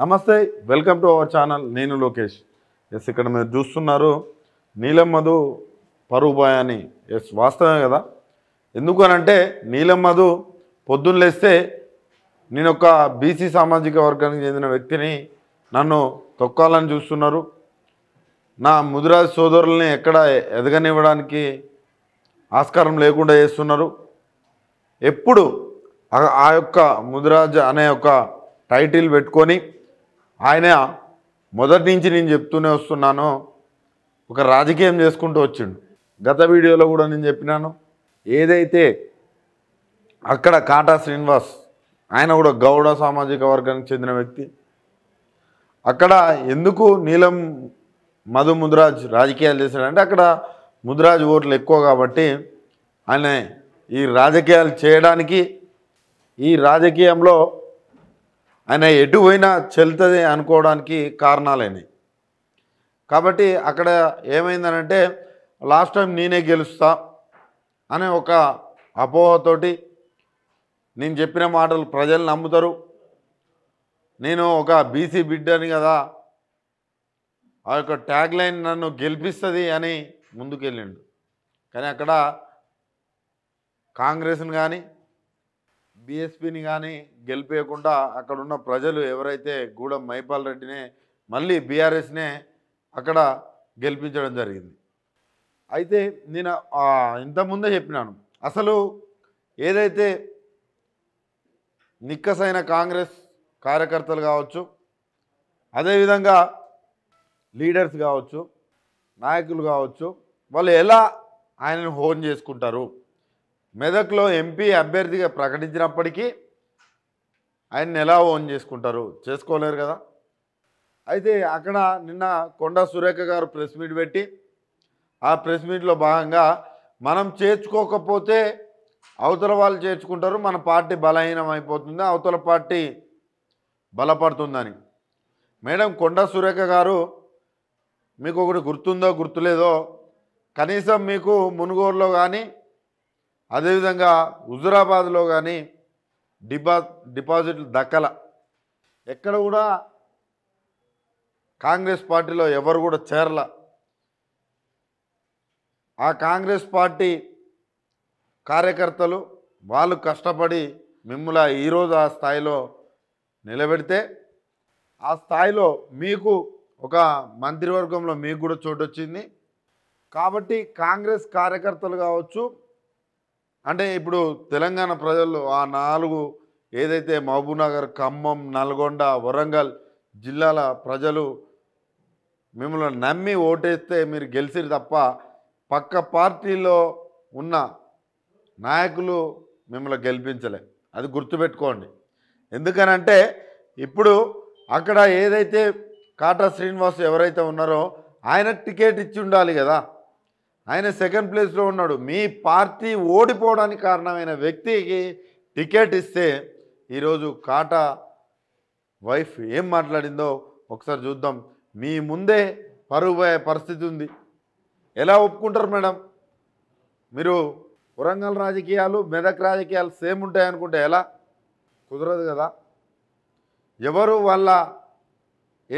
నమస్తే welcome to our channel నేను Lokesh yes ఇక్కడ మీరు చూస్తున్నారు నీలమ్మధు పరువు ఎస్ వాస్తవమే కదా ఎందుకనంటే నీలమ్మధు పొద్దున్న లేస్తే నేను ఒక బీసీ సామాజిక వర్గానికి చెందిన వ్యక్తిని నన్ను తొక్కాలని చూస్తున్నారు నా ముదిరాజ్ సోదరుల్ని ఎక్కడ ఎదగనివ్వడానికి ఆస్కారం లేకుండా చేస్తున్నారు ఎప్పుడు ఆ యొక్క ముదిరాజ్ అనే ఒక టైటిల్ పెట్టుకొని ఆయన మొదటి నుంచి నేను చెప్తూనే వస్తున్నాను ఒక రాజకీయం చేసుకుంటూ వచ్చిండు గత వీడియోలో కూడా నేను చెప్పినాను ఏదైతే అక్కడ కాటా శ్రీనివాస్ ఆయన కూడా గౌడ సామాజిక వర్గానికి చెందిన వ్యక్తి అక్కడ ఎందుకు నీలం మధు ముద్రాజ్ రాజకీయాలు చేశాడంటే అక్కడ ముద్రాజ్ ఓట్లు ఎక్కువ కాబట్టి ఆయన ఈ రాజకీయాలు చేయడానికి ఈ రాజకీయంలో ఆయన ఎటు పోయినా చెల్లుతుంది అనుకోవడానికి కారణాలని కాబట్టి అక్కడ ఏమైందనంటే లాస్ట్ టైం నేనే గెలుస్తా అనే ఒక అపోహతోటి నేను చెప్పిన మాటలు ప్రజలు నమ్ముతారు నేను ఒక బీసీ బిడ్డని కదా ఆ యొక్క ట్యాగ్ లైన్ నన్ను గెలిపిస్తుంది అని ముందుకెళ్ళిండు కానీ అక్కడ కాంగ్రెస్ని కానీ బీఎస్పీని కానీ గెలిపేయకుండా అక్కడున్న ప్రజలు ఎవరైతే గూడెం మైపాల్ రెడ్డినే మళ్ళీ బీఆర్ఎస్నే అక్కడ గెలిపించడం జరిగింది అయితే నేను ఇంతకుముందే చెప్పినాను అసలు ఏదైతే నిక్కసైన కాంగ్రెస్ కార్యకర్తలు కావచ్చు అదేవిధంగా లీడర్స్ కావచ్చు నాయకులు కావచ్చు వాళ్ళు ఎలా ఆయనను హోన్ చేసుకుంటారు మెదక్లో ఎంపీ అభ్యర్థిగా ప్రకటించినప్పటికీ ఆయన్ని ఎలా ఓన్ చేసుకుంటారు చేసుకోలేరు కదా అయితే అక్కడ నిన్న కొండా సురేఖ గారు ప్రెస్ మీట్ పెట్టి ఆ ప్రెస్ మీట్లో భాగంగా మనం చేర్చుకోకపోతే అవతల వాళ్ళు చేర్చుకుంటారు మన పార్టీ బలహీనం అయిపోతుంది అవతల పార్టీ బలపడుతుందని మేడం కొండా సురేఖ గారు మీకు ఒకటి గుర్తుందో గుర్తులేదో కనీసం మీకు మునుగోరులో కానీ అదేవిధంగా హుజురాబాద్లో కానీ డిపా డిపాజిట్లు దక్కల ఎక్కడ కూడా కాంగ్రెస్ పార్టీలో ఎవరు కూడా చేరల ఆ కాంగ్రెస్ పార్టీ కార్యకర్తలు వాళ్ళు కష్టపడి మిమ్మల్ని ఈరోజు ఆ స్థాయిలో నిలబెడితే ఆ స్థాయిలో మీకు ఒక మంత్రివర్గంలో మీకు కూడా చోటు వచ్చింది కాబట్టి కాంగ్రెస్ కార్యకర్తలు కావచ్చు అంటే ఇప్పుడు తెలంగాణ ప్రజలు ఆ నాలుగు ఏదైతే మహబూబ్నగర్ ఖమ్మం నల్గొండ వరంగల్ జిల్లాల ప్రజలు మిమ్మల్ని నమ్మి ఓటేస్తే మీరు గెలిచిరు తప్ప పక్క పార్టీలో ఉన్న నాయకులు మిమ్మల్ని గెలిపించలే అది గుర్తుపెట్టుకోండి ఎందుకనంటే ఇప్పుడు అక్కడ ఏదైతే కాటా శ్రీనివాస్ ఎవరైతే ఉన్నారో ఆయన టికెట్ ఇచ్చి ఉండాలి కదా ఆయన సెకండ్ ప్లేస్లో ఉన్నాడు మీ పార్టీ ఓడిపోవడానికి కారణమైన వ్యక్తికి టికెట్ ఇస్తే ఈరోజు కాటా వైఫ్ ఏం మాట్లాడిందో ఒకసారి చూద్దాం మీ ముందే పరుగుపోయే పరిస్థితి ఉంది ఎలా ఒప్పుకుంటారు మేడం మీరు వరంగల్ రాజకీయాలు మెదక్ రాజకీయాలు సేమ్ ఉంటాయి అనుకుంటే ఎలా కుదరదు కదా ఎవరు వాళ్ళ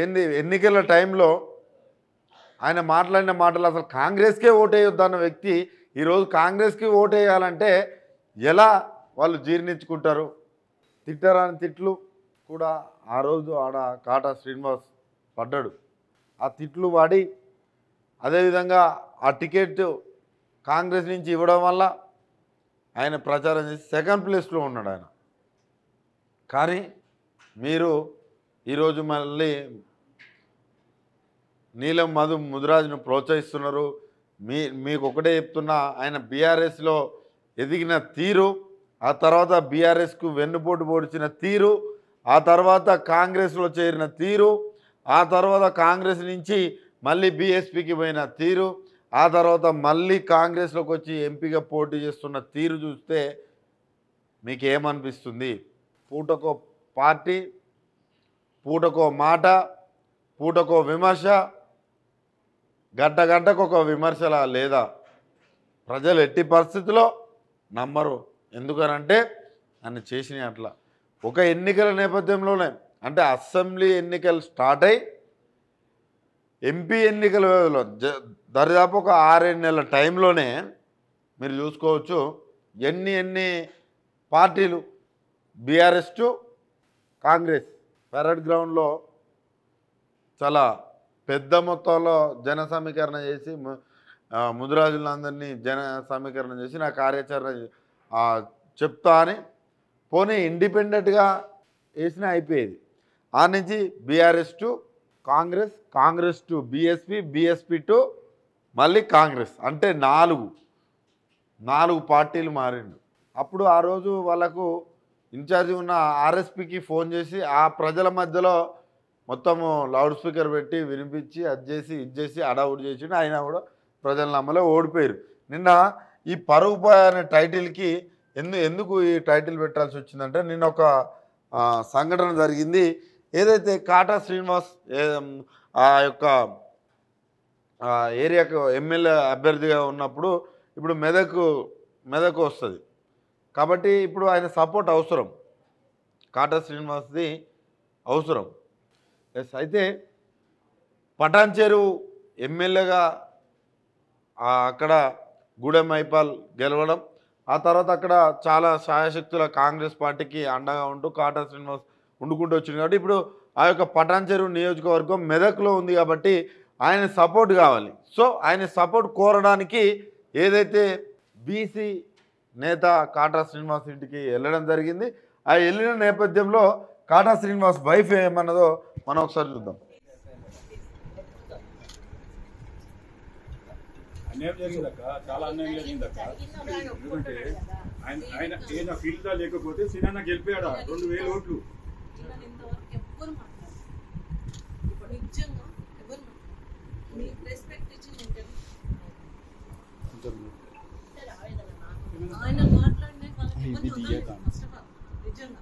ఎన్ని ఎన్నికల టైంలో ఆయన మాట్లాడిన మాటలు అసలు కాంగ్రెస్కే ఓటేయొద్దన్న వ్యక్తి ఈరోజు కాంగ్రెస్కి ఓటేయాలంటే ఎలా వాళ్ళు జీర్ణించుకుంటారు తిట్టరాని తిట్లు కూడా ఆ రోజు ఆడ కాటా శ్రీనివాస్ పడ్డాడు ఆ తిట్లు వాడి అదేవిధంగా ఆ టికెట్ కాంగ్రెస్ నుంచి ఇవ్వడం వల్ల ఆయన ప్రచారం చేసి సెకండ్ ప్లేస్లో ఉన్నాడు ఆయన కానీ మీరు ఈరోజు మళ్ళీ నీలం మధు ముదురాజును ప్రోత్సహిస్తున్నారు మీ మీకు ఒకటే చెప్తున్నా ఆయన బీఆర్ఎస్లో ఎదిగిన తీరు ఆ తర్వాత బీఆర్ఎస్కు వెన్నుపోటు పొడిచిన తీరు ఆ తర్వాత కాంగ్రెస్లో చేరిన తీరు ఆ తర్వాత కాంగ్రెస్ నుంచి మళ్ళీ బీఎస్పీకి పోయిన తీరు ఆ తర్వాత మళ్ళీ కాంగ్రెస్లోకి వచ్చి ఎంపీగా పోటీ చేస్తున్న తీరు చూస్తే మీకు ఏమనిపిస్తుంది పూటకో పార్టీ పూటకో మాట పూటకో విమర్శ గంట గంటకు ఒక విమర్శల లేదా ప్రజలు ఎట్టి పరిస్థితిలో నమ్మరు ఎందుకనంటే నన్ను చేసిన అట్లా ఒక ఎన్నికల నేపథ్యంలోనే అంటే అసెంబ్లీ ఎన్నికలు స్టార్ట్ అయి ఎంపీ ఎన్నికల వ్యవధిలో దరిదాపు ఒక ఆరేడు నెలల టైంలోనే మీరు చూసుకోవచ్చు ఎన్ని ఎన్ని పార్టీలు బీఆర్ఎస్ టు కాంగ్రెస్ పెరడ్ గ్రౌండ్లో చాలా పెద్ద మొత్తంలో జన సమీకరణ చేసి ముదురాజులందరినీ జన సమీకరణ చేసి నా కార్యాచరణ చెప్తా అని పోనీ ఇండిపెండెంట్గా వేసిన అయిపోయేది ఆ నుంచి BRS to Congress Congress to BSP BSP to మళ్ళీ కాంగ్రెస్ అంటే నాలుగు నాలుగు పార్టీలు మారిండు అప్పుడు ఆ రోజు వాళ్ళకు ఇన్ఛార్జి ఉన్న ఆర్ఎస్పికి ఫోన్ చేసి ఆ ప్రజల మధ్యలో మొత్తము లౌడ్ స్పీకర్ పెట్టి వినిపించి అది చేసి ఇది చేసి అడావుడు చేసి ఆయన కూడా ప్రజలను నమ్మలే ఓడిపోయారు నిన్న ఈ పరుగు అనే టైటిల్కి ఎందు ఎందుకు ఈ టైటిల్ పెట్టాల్సి వచ్చిందంటే నిన్న ఒక సంఘటన జరిగింది ఏదైతే కాటా శ్రీనివాస్ ఆ యొక్క ఏరియాకు ఎమ్మెల్యే అభ్యర్థిగా ఉన్నప్పుడు ఇప్పుడు మెదక్ మెదక్ వస్తుంది కాబట్టి ఇప్పుడు ఆయన సపోర్ట్ అవసరం కాటా శ్రీనివాస్ది అవసరం ఎస్ అయితే పటాన్చేరు ఎమ్మెల్యేగా అక్కడ గూడెం మైపాల్ గెలవడం ఆ తర్వాత అక్కడ చాలా సాయశక్తుల కాంగ్రెస్ పార్టీకి అండగా ఉంటూ కాటా శ్రీనివాస్ వండుకుంటూ వచ్చింది కాబట్టి ఇప్పుడు ఆ యొక్క పటాన్చెరు నియోజకవర్గం మెదక్లో ఉంది కాబట్టి ఆయన సపోర్ట్ కావాలి సో ఆయన సపోర్ట్ కోరడానికి ఏదైతే బీసీ నేత కాటా శ్రీనివాస్ ఇంటికి వెళ్ళడం జరిగింది ఆ వెళ్ళిన నేపథ్యంలో కాటా శ్రీనివాస్ వైఫ్ ఏమన్నదో మనం ఒకసారి చూద్దాం చాలా ఆయన ఆయన లేకపోతే సినిమా గెలిపాడా రెండు వేల ఓట్లు మాట్లాడిన నిజంగా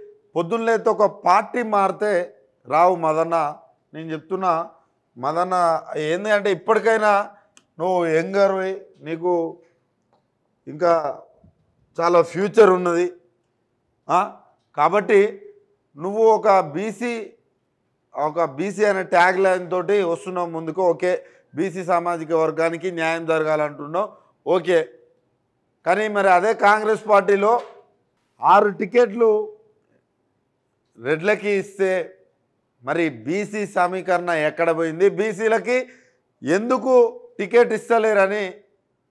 పొద్దున్నలేతే ఒక పార్టీ మారితే రావు మదన్న నేను చెప్తున్నా మదన్న అంటే ఇప్పటికైనా నువ్వు యంగర్ నీకు ఇంకా చాలా ఫ్యూచర్ ఉన్నది కాబట్టి నువ్వు ఒక బీసీ ఒక బీసీ అనే ట్యాగ్ లైన్ తోటి వస్తున్నావు ముందుకు ఓకే బీసీ సామాజిక వర్గానికి న్యాయం జరగాలంటున్నావు ఓకే కానీ మరి అదే కాంగ్రెస్ పార్టీలో ఆరు టికెట్లు రెడ్లకి ఇస్తే మరి బీసీ సమీకరణ ఎక్కడ పోయింది బీసీలకి ఎందుకు టికెట్ ఇస్తలేరని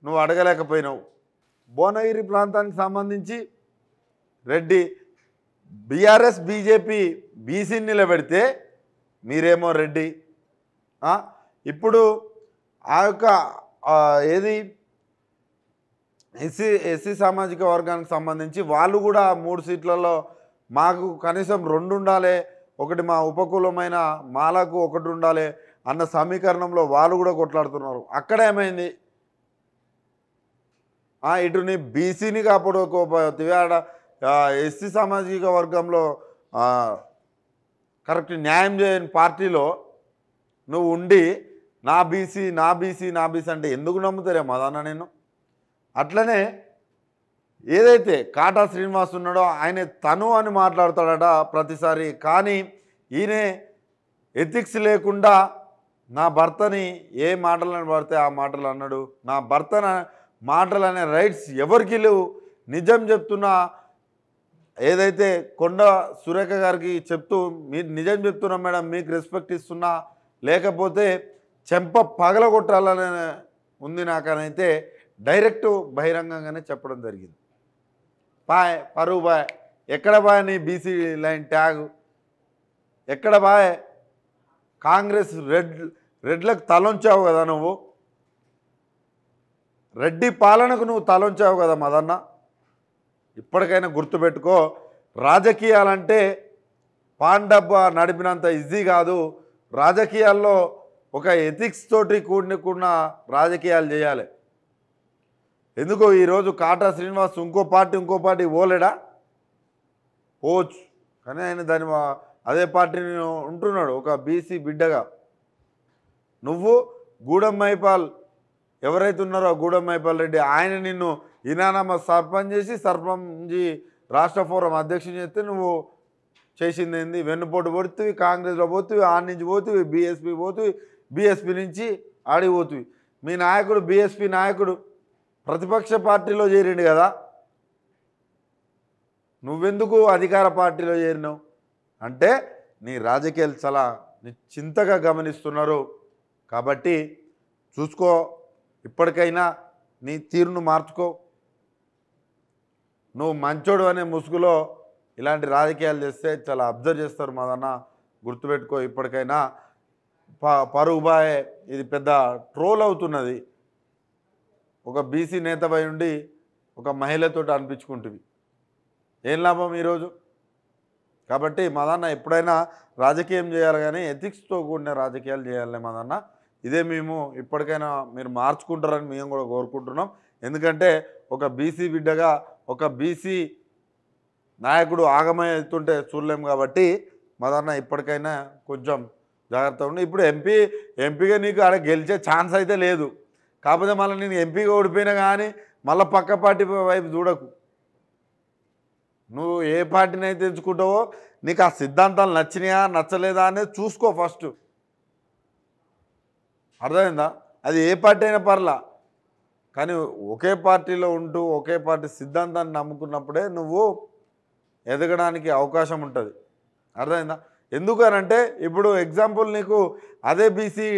నువ్వు అడగలేకపోయినావు భువనగిరి ప్రాంతానికి సంబంధించి రెడ్డి బీఆర్ఎస్ బీజేపీ బీసీని నిలబెడితే మీరేమో రెడ్డి ఇప్పుడు ఆ యొక్క ఏది ఎస్సీ ఎస్సీ సామాజిక వర్గానికి సంబంధించి వాళ్ళు కూడా మూడు సీట్లలో మాకు కనీసం రెండు ఉండాలి ఒకటి మా ఉపకూలమైన మాలకు ఒకటి ఉండాలి అన్న సమీకరణంలో వాళ్ళు కూడా కొట్లాడుతున్నారు అక్కడేమైంది ఇటు నీ బీసీని కాపాడుకోపోతే ఆడ ఎస్సీ సామాజిక వర్గంలో కరెక్ట్ న్యాయం చేయని పార్టీలో నువ్వు ఉండి నా బీసీ నా బీసీ నా బీసీ అంటే ఎందుకు నమ్ముతారే మదన్న నేను అట్లనే ఏదైతే కాటా శ్రీనివాస్ ఉన్నాడో ఆయన తను అని మాట్లాడతాడట ప్రతిసారి కానీ ఈయనే ఎథిక్స్ లేకుండా నా భర్తని ఏ మాటలను పడితే ఆ మాటలు అన్నాడు నా భర్త మాటలు అనే రైట్స్ ఎవరికి లేవు నిజం చెప్తున్నా ఏదైతే కొండ సురేఖ గారికి చెప్తూ మీరు నిజం చెప్తున్నా మేడం మీకు రెస్పెక్ట్ ఇస్తున్నా లేకపోతే చెంప పగలగొట్టాలని ఉంది నాకనైతే డైరెక్ట్ బహిరంగంగానే చెప్పడం జరిగింది బాయ్ పరువు బాయ్ ఎక్కడ బాయ్ నీ బీసీ లైన్ ట్యాగ్ ఎక్కడ బాయ్ కాంగ్రెస్ రెడ్ రెడ్లకు తలొంచావు కదా నువ్వు రెడ్డి పాలనకు నువ్వు తలొంచావు కదా మదన్న ఇప్పటికైనా గుర్తుపెట్టుకో రాజకీయాలంటే పాన్ డబ్బా నడిపినంత ఈజీ కాదు రాజకీయాల్లో ఒక ఎథిక్స్ తోటి కూడినకున్న రాజకీయాలు చేయాలి ఎందుకో ఈరోజు కాటా శ్రీనివాస్ ఇంకో పార్టీ ఇంకో పార్టీ పోలేడా పోవచ్చు కానీ ఆయన దాని అదే పార్టీని ఉంటున్నాడు ఒక బీసీ బిడ్డగా నువ్వు గూడెం ఎవరైతే ఉన్నారో గూడెం రెడ్డి ఆయన నిన్ను ఇనానామ సర్పంచ్ చేసి సర్పంచి రాష్ట్ర ఫోరం అధ్యక్షుని చేస్తే నువ్వు చేసింది ఏంది వెన్నుపోటు పడుతుంది కాంగ్రెస్లో పోతుంది ఆడి నుంచి పోతుంది బీఎస్పీ పోతుంది బీఎస్పీ నుంచి ఆడిపోతుంది మీ నాయకుడు బీఎస్పీ నాయకుడు ప్రతిపక్ష పార్టీలో చేరిండు కదా నువ్వెందుకు అధికార పార్టీలో చేరినావు అంటే నీ రాజకీయాలు చాలా నిశ్చింతగా గమనిస్తున్నారు కాబట్టి చూసుకో ఇప్పటికైనా నీ తీరును మార్చుకో నువ్వు మంచోడు అనే ముసుగులో ఇలాంటి రాజకీయాలు చేస్తే చాలా అబ్జర్వ్ చేస్తారు మాదన్న గుర్తుపెట్టుకో ఇప్పటికైనా ప పరుగుబాయే ఇది పెద్ద ట్రోల్ అవుతున్నది ఒక బీసీ నేతపై ఉండి ఒక మహిళతో అనిపించుకుంటుంది ఏం లాభం ఈరోజు కాబట్టి మదన్న ఎప్పుడైనా రాజకీయం చేయాలి కానీ ఎథిక్స్తో కూడిన రాజకీయాలు చేయాలి మదన్న ఇదే మేము ఇప్పటికైనా మీరు మార్చుకుంటారని మేము కూడా కోరుకుంటున్నాం ఎందుకంటే ఒక బీసీ బిడ్డగా ఒక బీసీ నాయకుడు అవుతుంటే చూడలేము కాబట్టి మదన్న ఇప్పటికైనా కొంచెం జాగ్రత్తగా ఉండి ఇప్పుడు ఎంపీ ఎంపీగా నీకు ఆడ గెలిచే ఛాన్స్ అయితే లేదు కాకపోతే మళ్ళీ నేను ఎంపీగా ఓడిపోయినా కానీ మళ్ళీ పక్క పార్టీ వైపు చూడకు నువ్వు ఏ పార్టీని అయితే ఎంచుకుంటావో నీకు ఆ సిద్ధాంతాలు నచ్చినాయా నచ్చలేదా అనేది చూసుకో ఫస్ట్ అర్థమైందా అది ఏ పార్టీ అయినా పర్లా కానీ ఒకే పార్టీలో ఉంటూ ఒకే పార్టీ సిద్ధాంతాన్ని నమ్ముకున్నప్పుడే నువ్వు ఎదగడానికి అవకాశం ఉంటుంది అర్థమైందా ఎందుకనంటే ఇప్పుడు ఎగ్జాంపుల్ నీకు అదే బీసీ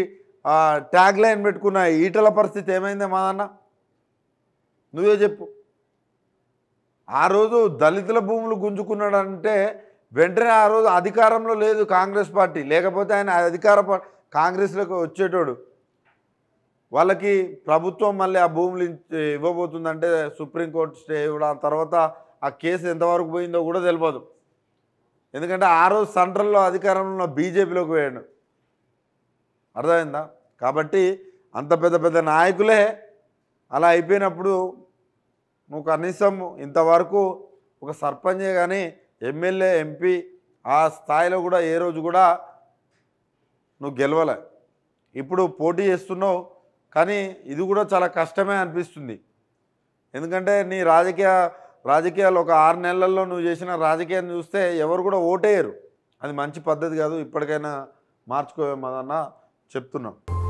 ట్యాగ్ లైన్ పెట్టుకున్న ఈటల పరిస్థితి ఏమైంది మాదన్న నువ్వే చెప్పు ఆ రోజు దళితుల భూములు గుంజుకున్నాడంటే వెంటనే ఆ రోజు అధికారంలో లేదు కాంగ్రెస్ పార్టీ లేకపోతే ఆయన అధికార కాంగ్రెస్లోకి వచ్చేటోడు వాళ్ళకి ప్రభుత్వం మళ్ళీ ఆ భూములు ఇవ్వబోతుందంటే సుప్రీంకోర్టు స్టే ఇవ్వడం తర్వాత ఆ కేసు ఎంతవరకు పోయిందో కూడా తెలియదు ఎందుకంటే ఆ రోజు సెంట్రల్లో అధికారంలో బీజేపీలోకి పోయాడు అర్థమైందా కాబట్టి అంత పెద్ద పెద్ద నాయకులే అలా అయిపోయినప్పుడు నువ్వు కనీసం ఇంతవరకు ఒక సర్పంచ్ కానీ ఎమ్మెల్యే ఎంపీ ఆ స్థాయిలో కూడా ఏ రోజు కూడా నువ్వు గెలవలే ఇప్పుడు పోటీ చేస్తున్నావు కానీ ఇది కూడా చాలా కష్టమే అనిపిస్తుంది ఎందుకంటే నీ రాజకీయ రాజకీయాలు ఒక ఆరు నెలల్లో నువ్వు చేసిన రాజకీయం చూస్తే ఎవరు కూడా ఓటేయరు అది మంచి పద్ధతి కాదు ఇప్పటికైనా మార్చుకోవేమో చెప్తున్నాం